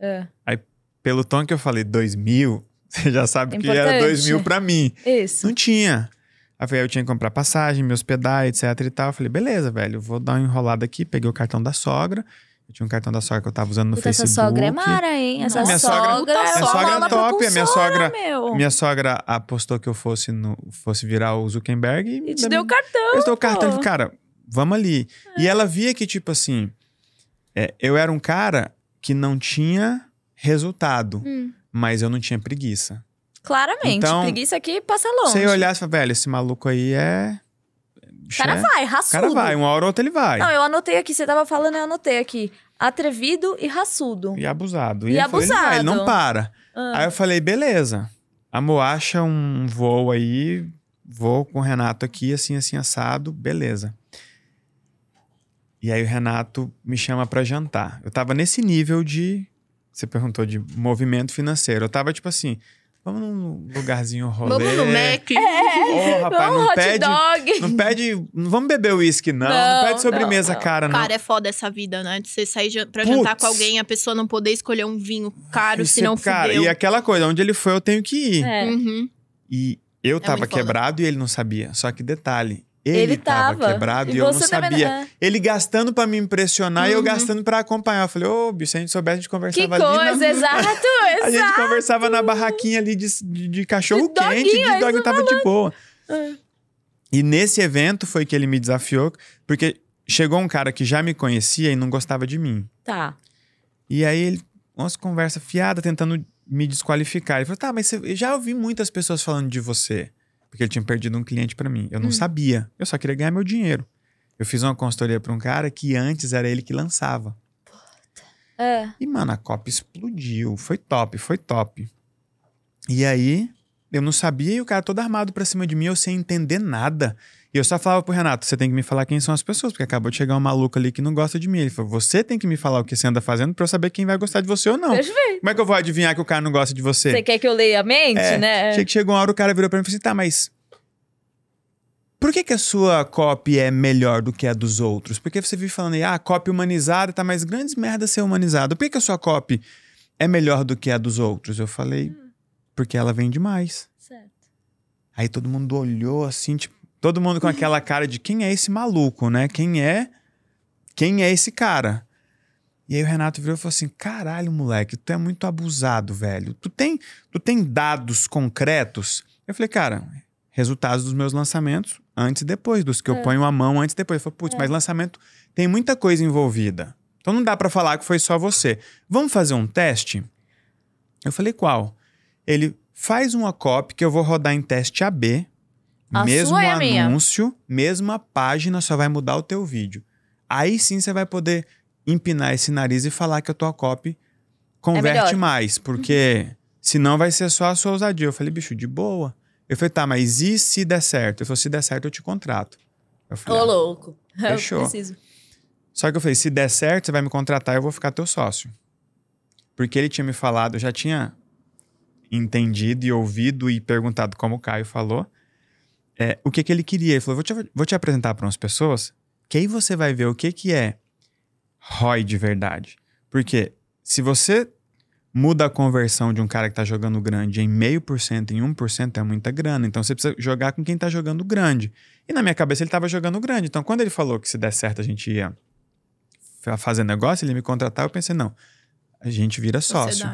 É. Aí, pelo tom que eu falei, 2000, você já sabe que era 2000 pra mim. Isso. Não tinha. Aí eu tinha que comprar passagem, me hospedar, etc e tal. Eu falei, beleza, velho, vou dar uma enrolada aqui. Peguei o cartão da sogra. Eu tinha um cartão da sogra que eu tava usando no Puta, Facebook. Essa sogra é mara, hein? Essa minha sogra, sogra, é é minha sogra, sogra é top. minha sogra, meu. minha sogra apostou que eu fosse, no, fosse virar o Zuckerberg. E, e te deu o cartão. Eu deu o cartão. Cara, vamos ali. É. E ela via que, tipo assim, é, eu era um cara que não tinha resultado, hum. mas eu não tinha preguiça. Claramente, então, preguiça aqui passa longe. Você olhar e falar, velho, esse maluco aí é. O cara é... vai, raçudo. O cara vai, uma hora ou outra ele vai. Não, eu anotei aqui, você tava falando, eu anotei aqui. Atrevido e raçudo. E abusado. E, e abusado. ele, vai, ele, não para. Ah. Aí eu falei, beleza. Amor, acha um voo aí, vou com o Renato aqui, assim, assim, assado, beleza. E aí o Renato me chama para jantar. Eu tava nesse nível de. Você perguntou de movimento financeiro. Eu tava tipo assim. Vamos num lugarzinho rolê. Vamos no Mac. É. Oh, rapaz, vamos não pede, dog. Não pede. Não vamos beber uísque, não. não. Não pede sobremesa, não, cara, não. Cara, é foda essa vida, né? De você sair pra Puts. jantar com alguém, a pessoa não poder escolher um vinho caro, se é não cara, E aquela coisa, onde ele foi, eu tenho que ir. É. Uhum. E eu é tava quebrado e ele não sabia. Só que detalhe, ele, estava quebrado e, eu não sabia. Não... É. Ele gastando para me impressionar uhum. e eu uhum. gastando para acompanhar. Eu falei, ô, oh, se a gente soubesse, a gente conversava que ali. Coisa, na... exato, exato. a gente conversava na barraquinha ali de, de, de cachorro de quente, e de dog tava falando. de boa. Uhum. E nesse evento foi que ele me desafiou, porque chegou um cara que já me conhecia e não gostava de mim. Tá. E aí ele, nossa, conversa fiada, tentando me desqualificar. Ele falou, tá, mas você... já ouvi muitas pessoas falando de você. Porque ele tinha perdido um cliente para mim. Eu não hum. sabia. Eu só queria ganhar meu dinheiro. Eu fiz uma consultoria para um cara que antes era ele que lançava. Uh. E, mano, a Copa explodiu. Foi top, foi top. E aí, eu não sabia e o cara todo armado pra cima de mim, eu sem entender nada. E eu só falava pro Renato, você tem que me falar quem são as pessoas, porque acabou de chegar um maluco ali que não gosta de mim. Ele falou, você tem que me falar o que você anda fazendo pra eu saber quem vai gostar de você ou não. Deixa eu ver. Como é que eu vou adivinhar que o cara não gosta de você? Você quer que eu leia a mente, é, né? Achei que chegou uma hora, o cara virou pra mim e falou assim, tá, mas... Por que, que a sua copy é melhor do que a dos outros? Porque você vive falando aí, ah, copy humanizada tá mais grandes merda ser humanizada. Por que, que a sua copy é melhor do que a dos outros? Eu falei, porque ela vende mais. Certo. Aí todo mundo olhou assim, tipo, todo mundo com aquela cara de quem é esse maluco, né? Quem é? Quem é esse cara? E aí o Renato virou e falou assim: "Caralho, moleque, tu é muito abusado, velho. Tu tem, tu tem dados concretos?" Eu falei: "Cara, resultados dos meus lançamentos antes e depois, dos que é. eu ponho a mão antes e depois. Ele falou: putz, é. mas lançamento tem muita coisa envolvida. Então não dá para falar que foi só você. Vamos fazer um teste? Eu falei, qual? Ele faz uma copy que eu vou rodar em teste AB, a mesmo anúncio, minha. mesma página, só vai mudar o teu vídeo. Aí sim você vai poder empinar esse nariz e falar que a tua copy converte é mais, porque senão vai ser só a sua ousadia. Eu falei, bicho, de boa. Eu falei, tá, mas e se der certo? Eu falei, se der certo, eu te contrato. Eu falei, Ô, ah, louco. Fechou. Só que eu falei, se der certo, você vai me contratar, eu vou ficar teu sócio. Porque ele tinha me falado, eu já tinha entendido e ouvido e perguntado, como o Caio falou, é, o que, que ele queria. Ele falou: vou te, vou te apresentar para umas pessoas, que aí você vai ver o que, que é ROI de verdade. Porque se você muda a conversão de um cara que está jogando grande em meio por cento em um por cento é muita grana. Então você precisa jogar com quem está jogando grande. E na minha cabeça ele estava jogando grande. Então quando ele falou que se der certo a gente ia fazer negócio, ele me contratar, eu pensei, não, a gente vira sócio.